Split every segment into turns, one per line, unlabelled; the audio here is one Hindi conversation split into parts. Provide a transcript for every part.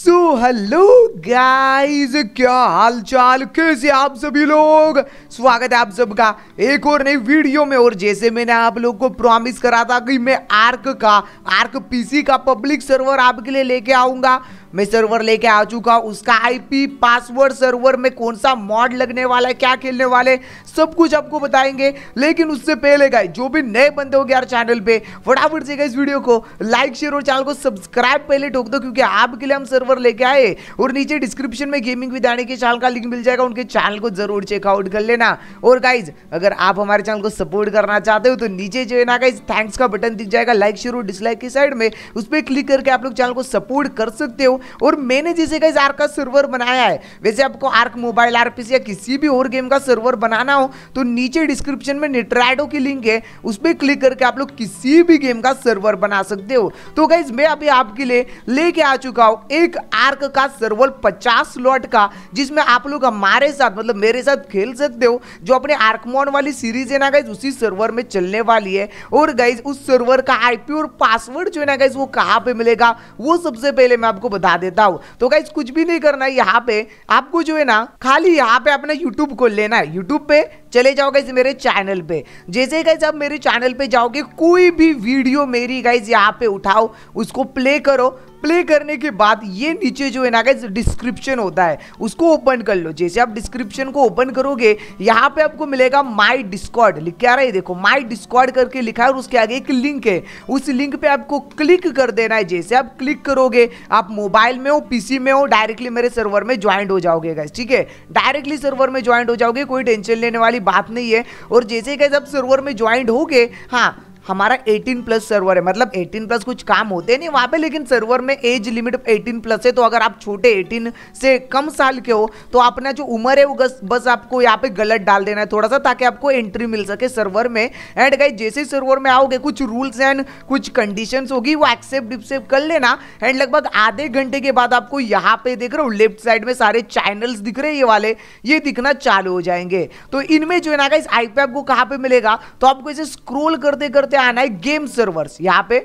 सो हेलो गाइस क्या हाल चाल कैसे आप सभी लोग स्वागत है आप सबका एक और नई वीडियो में और जैसे मैंने आप लोग को प्रॉमिस करा था कि मैं आर्क का आर्क पीसी का पब्लिक सर्वर आपके लिए लेके आऊंगा मैं सर्वर लेके आ चुका हूँ उसका आईपी पासवर्ड सर्वर में कौन सा मॉड लगने वाला है क्या खेलने वाले सब कुछ आपको बताएंगे लेकिन उससे पहले गए जो भी नए बंदे हो गए यार चैनल पे फटाफट से इस वीडियो को लाइक शेयर और चैनल को सब्सक्राइब पहले ठोक दो क्योंकि आपके लिए हम सर्वर लेके आए और नीचे डिस्क्रिप्शन में गेमिंग विद के चैनल का लिंक मिल जाएगा उनके चैनल को जरूर चेकआउट कर लेना और गाइज अगर आप हमारे चैनल को सपोर्ट करना चाहते हो तो नीचे जो है ना गाइज थैंक्स का बटन दिख जाएगा लाइक शेयर और डिसलाइक की साइड में उस पर क्लिक करके आप लोग चैनल को सपोर्ट कर सकते हो और मैंने जिसे का इस आर्क का सर्वर बनाया है वैसे आपको आर्क मोबाइल आरपीसी या किसी भी और गेम का सर्वर बनाना हो तो नीचे डिस्क्रिप्शन में निट्राडो की लिंक है उस पर क्लिक करके आप लोग किसी भी गेम का सर्वर बना सकते हो तो गाइज मैं अभी आपके लिए लेके आ चुका हूँ एक आर्क का सर्वर पचास लॉट का जिसमें आप लोग हमारे साथ मतलब मेरे साथ खेल सकते हो जो अपने आर्कमोन वाली सीरीज है ना गाइज उसी सर्वर में चलने वाली है और गाइज उस सर्वर का आईपी और पासवर्ड जो है ना गाइज वो कहाँ पे मिलेगा वो सबसे पहले मैं आपको बता दिखा देता हूँ तो गाइज कुछ भी नहीं करना है यहाँ पे आपको जो है ना खाली यहाँ पे अपना यूट्यूब खोल लेना है यूट्यूब पे चले जाओ गाइज मेरे चैनल पे जैसे गाइज आप मेरे चैनल पे जाओगे कोई भी वीडियो मेरी गाइज यहाँ पे उठाओ उसको प्ले करो प्ले करने के बाद ये नीचे जो है ना गाइज डिस्क्रिप्शन होता है उसको ओपन कर लो जैसे आप डिस्क्रिप्शन को ओपन करोगे यहाँ पे आपको मिलेगा माई डिस्कॉर्ड लिख के आ रहा है देखो माई डिस्कॉर्ड करके लिखा है और उसके आगे एक लिंक है उस लिंक पे आपको क्लिक कर देना है जैसे आप क्लिक करोगे आप मोबाइल में हो पीसी में हो डायरेक्टली मेरे सर्वर में ज्वाइंट हो जाओगे गाइज ठीक है डायरेक्टली सर्वर में ज्वाइंट हो जाओगे कोई टेंशन लेने वाली बात नहीं है और जैसे गाइज आप सर्वर में ज्वाइंट हो गए हाँ हमारा 18 प्लस सर्वर है मतलब 18 प्लस कुछ काम होते नहीं वहाँ पे लेकिन सर्वर में एज लिमिट 18 प्लस है तो अगर आप छोटे 18 से कम साल के हो तो अपना जो उम्र है वो बस आपको यहाँ पे गलत डाल देना है थोड़ा सा ताकि आपको एंट्री मिल सके सर्वर में एंड गाइज जैसे सर्वर में आओगे कुछ रूल्स एंड कुछ कंडीशन होगी वो एक्सेप्ट डिक्सेप्ट कर लेना एंड लगभग आधे घंटे के बाद आपको यहाँ पे देख रहे हो लेफ्ट साइड में सारे चैनल्स दिख रहे हैं ये वाले ये दिखना चालू हो जाएंगे तो इनमें जो है ना गाइज आईपी आपको कहाँ पे मिलेगा तो आपको इसे स्क्रोल करते करते आना है गेम सर्वर्स यहाँ पे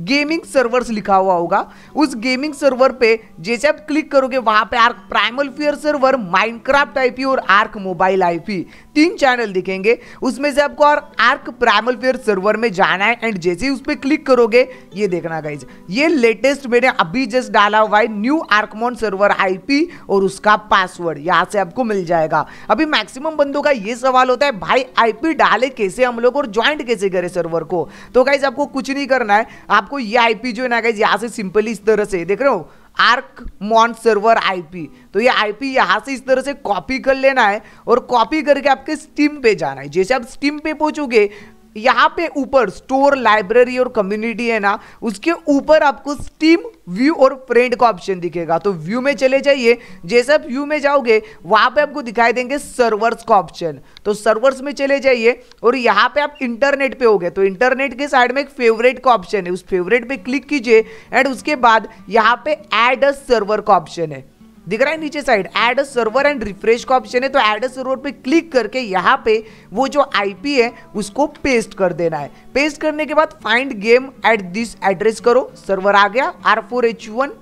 गेमिंग सर्वर्स लिखा हुआ होगा उस गेमिंग सर्वर पे जैसे आप क्लिक करोगे वहां पे ARK primal fear server Minecraft IP और आर्क मोबाइल आईपी तीन चैनल दिखेंगे उसमें से आपको और आर्क प्राइमल फियर सर्वर में जाना है एंड जैसे ही उस पर क्लिक करोगे ये देखना गाइज ये लेटेस्ट मैंने अभी जस्ट डाला हुआ है न्यू आर्कमोन सर्वर आईपी और उसका पासवर्ड यहाँ से आपको मिल जाएगा अभी मैक्सिमम बंदों का ये सवाल होता है भाई आईपी डाले कैसे हम लोग और ज्वाइंट कैसे करें सर्वर को तो गाइज आपको कुछ नहीं करना है आप आपको ये आईपी जो है ना गाइज यहाँ से सिंपली इस तरह से देख रहे हो आर्क मॉन सर्वर आईपी तो ये आईपी यहाँ से इस तरह से कॉपी कर लेना है और कॉपी करके आपके स्टीम पे जाना है जैसे आप स्टीम पे पहुंचोगे यहाँ पे ऊपर स्टोर लाइब्रेरी और कम्युनिटी है ना उसके ऊपर आपको स्टीम व्यू और फ्रेंड का ऑप्शन दिखेगा तो व्यू में चले जाइए जैसे आप व्यू में जाओगे वहाँ पे आपको दिखाई देंगे सर्वर्स का ऑप्शन तो सर्वर्स में चले जाइए और यहाँ पे आप इंटरनेट पे गए तो इंटरनेट के साइड में एक फेवरेट का ऑप्शन है उस फेवरेट पे क्लिक कीजिए एंड उसके बाद यहाँ पे एड अ सर्वर का ऑप्शन है दिख रहा है नीचे side add a server and refresh का ऑप्शन है तो एड अ सर्वर पे क्लिक करके यहाँ पे वो जो आईपी है उसको पेस्ट कर देना है पेस्ट करने के बाद find game at this address करो सर्वर आ गया आर फोर एच वन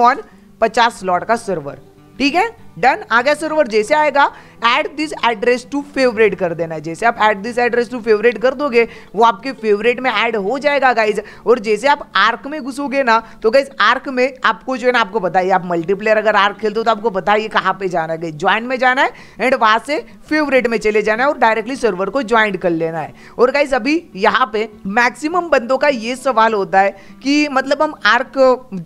मॉन पचास स्लॉट का सर्वर ठीक है डन आगे सर्वर जैसे आएगा add this address to favourite कर देना है जैसे आप add this address to favourite कर दोगे वो आपके फेवरेट में ऐड हो जाएगा गाइज और जैसे आप आर्क में घुसोगे ना तो गाइज आर्क में आपको जो है ना आपको बताइए आप मल्टीप्लेयर अगर आर्क खेलते हो तो आपको बताइए कहाँ पे जाना है ज्वाइन में जाना है एंड वहाँ से फेवरेट में चले जाना है और डायरेक्टली सर्वर को ज्वाइन कर लेना है और गाइज अभी यहाँ पे मैक्सिमम बंदों का ये सवाल होता है कि मतलब हम आर्क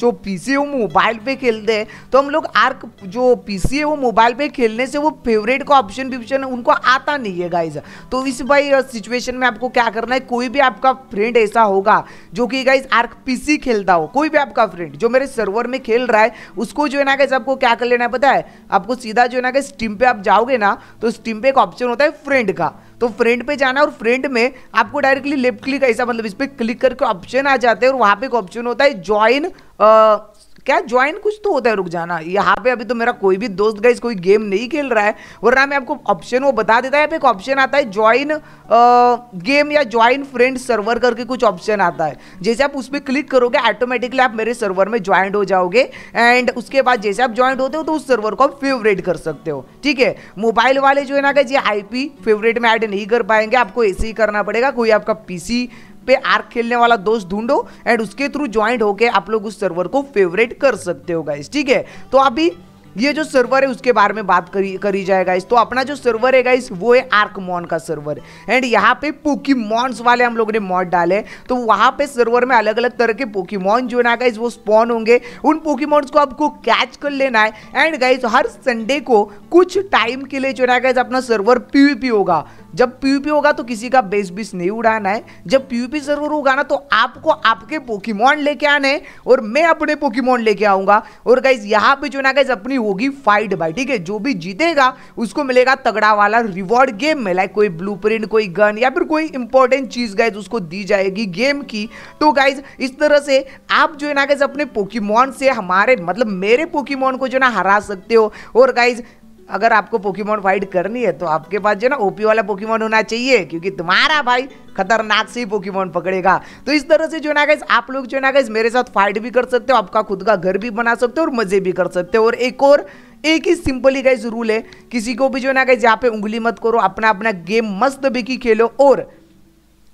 जो पीसीओ मोबाइल पे खेलते हैं तो हम लोग आर्क जो पीसीए इसलिए वो मोबाइल पे खेलने से वो फेवरेट का ऑप्शन विप्शन उनको आता नहीं है गाइज तो इस भाई सिचुएशन में आपको क्या करना है कोई भी आपका फ्रेंड ऐसा होगा जो कि गाइज आर्क पीसी खेलता हो कोई भी आपका फ्रेंड जो मेरे सर्वर में खेल रहा है उसको जो है ना गाइज आपको क्या कर लेना है पता है आपको सीधा जो है ना गाइज स्टीम पे आप जाओगे ना तो स्टीम पे एक ऑप्शन होता है फ्रेंड का तो फ्रेंड पे जाना और फ्रेंड में आपको डायरेक्टली लेफ्ट क्लिक ऐसा मतलब इस पर क्लिक करके ऑप्शन आ जाते हैं और वहां पे एक ऑप्शन होता है ज्वाइन क्या ज्वाइन कुछ तो होता है रुक जाना यहाँ पे अभी तो मेरा कोई भी दोस्त गाइज कोई गेम नहीं खेल रहा है वरना मैं आपको ऑप्शन वो बता देता है एक ऑप्शन आता है ज्वाइन गेम या ज्वाइन फ्रेंड सर्वर करके कुछ ऑप्शन आता है जैसे आप उस पर क्लिक करोगे ऑटोमेटिकली आप मेरे सर्वर में ज्वाइंट हो जाओगे एंड उसके बाद जैसे आप ज्वाइंट होते हो तो उस सर्वर को आप फेवरेट कर सकते हो ठीक है मोबाइल वाले जो है ना गाइज ये पी फेवरेट में ऐड नहीं कर पाएंगे आपको ऐसे ही करना पड़ेगा कोई आपका पीसी पे आर्क खेलने वाला दोस्त ढूंढो एंड उसके थ्रू ज्वाइंट होके आप लोग उस सर्वर को फेवरेट कर सकते हो गाइस ठीक है तो अभी ये जो सर्वर है उसके बारे में बात करी करी जाए गाइस तो अपना जो सर्वर है गाइस वो है आर्क मॉन का सर्वर एंड यहाँ पे पोकी मॉन्स वाले हम लोगों ने मॉड डाले तो वहाँ पे सर्वर में अलग अलग तरह के पोकी पोकीमॉन जो है ना गाइस वो स्पॉन होंगे उन पोकी मॉन्स को आपको कैच कर लेना है एंड गाइस हर संडे को कुछ टाइम के लिए जो है ना गाइज अपना सर्वर पी होगा जब पीयूपी होगा तो किसी का बेस बीस नहीं उड़ाना है जब पीयूपी जरूर ना तो आपको आपके पोकीमोन लेके आने और मैं अपने पोकीमोन लेके आऊंगा और गाइज यहाँ पे जो ना गाइज अपनी होगी फाइट भाई ठीक है जो भी जीतेगा उसको मिलेगा तगड़ा वाला रिवॉर्ड गेम में लाइक कोई ब्लू कोई गन या फिर कोई इंपॉर्टेंट चीज गाइज उसको दी जाएगी गेम की तो गाइज इस तरह से आप जो है ना गाइज अपने पोकीमोन से हमारे मतलब मेरे पोकीमोन को जो ना हरा सकते हो और गाइज अगर आपको पोकीमोन फाइट करनी है तो आपके पास जो ना ओपी वाला पोकीमोन होना चाहिए क्योंकि तुम्हारा भाई खतरनाक से ही पोकीमोन पकड़ेगा तो इस तरह से जो ना गाइस आप लोग जो ना गाइस मेरे साथ फाइट भी कर सकते हो आपका खुद का घर भी बना सकते हो और मजे भी कर सकते हो और एक और एक ही सिंपली गाइज रूल है किसी को भी जो ना गाइज यहाँ पे उंगली मत करो अपना अपना गेम मस्त बेकी खेलो और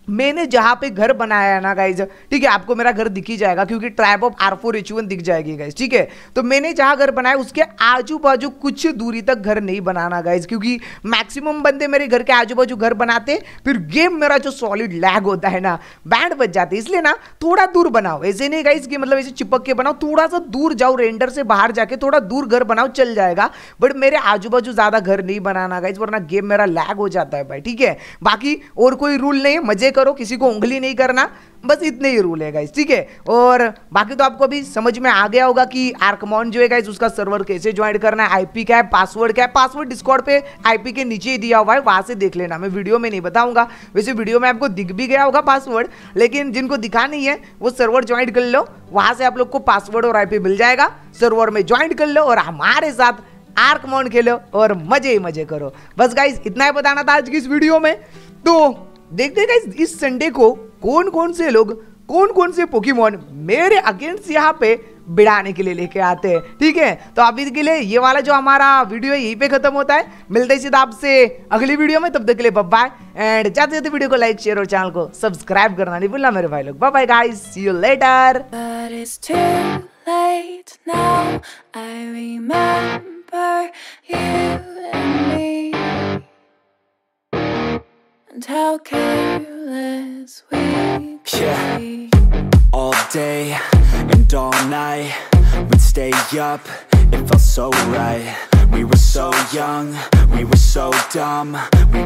मैंने जहाँ पे घर बनाया है ना गाइज ठीक है आपको मेरा घर दिख ही जाएगा क्योंकि tribe of R four H one दिख जाएगी गाइज ठीक है तो मैंने जहाँ घर बनाया उसके आजू बाजू कुछ दूरी तक घर नहीं बनाना गाइज क्योंकि मैक्सिमम बंदे मेरे घर के आजू बाजू घर बनाते फिर गेम मेरा जो सॉलिड लैग होता है ना बैंड बच जाते इसलिए ना थोड़ा दूर बनाओ ऐसे नहीं गाइज कि मतलब ऐसे चिपक के बनाओ थोड़ा सा दूर जाओ रेंडर से बाहर जाके थोड़ा दूर घर बनाओ चल जाएगा बट मेरे आजू बाजू ज़्यादा घर नहीं बनाना गाइज वरना गेम मेरा लैग हो जाता है भाई ठीक है बाकी और कोई रूल नहीं है मजे करो किसी को उंगली नहीं करना बस इतने ही रूल है गाइज ठीक है और बाकी तो आपको अभी समझ में आ गया होगा कि आर्कमॉन जो है गाइज उसका सर्वर कैसे ज्वाइन करना है आईपी क्या है पासवर्ड क्या है पासवर्ड डिस्कॉर्ड पे आईपी के नीचे ही दिया हुआ है वहां से देख लेना मैं वीडियो में नहीं बताऊंगा वैसे वीडियो में आपको दिख भी गया होगा पासवर्ड लेकिन जिनको दिखा नहीं है वो सर्वर ज्वाइन कर लो वहां से आप लोग को पासवर्ड और आईपी मिल जाएगा सर्वर में ज्वाइन कर लो और हमारे साथ आर्कमॉन खेलो और मजे ही मजे करो बस गाइज इतना ही बताना था आज की इस वीडियो में तो देखते हैं इस संडे को कौन कौन से लोग कौन कौन से पोकीमोन मेरे अगेंस्ट यहाँ पे बिड़ाने के लिए लेके आते हैं ठीक है तो अभी के लिए ये वाला जो हमारा वीडियो है यही पे खत्म होता है मिलते हैं सीधा आपसे अगली वीडियो में तब तक के लिए बाय एंड जाते जाते वीडियो को लाइक शेयर और चैनल को सब्सक्राइब करना नहीं भूलना मेरे भाई लोग bye guys see you later late now I remember you and me And how careless we yeah. Be. All day and all night We'd stay up, it felt so right We were so young, we were so dumb we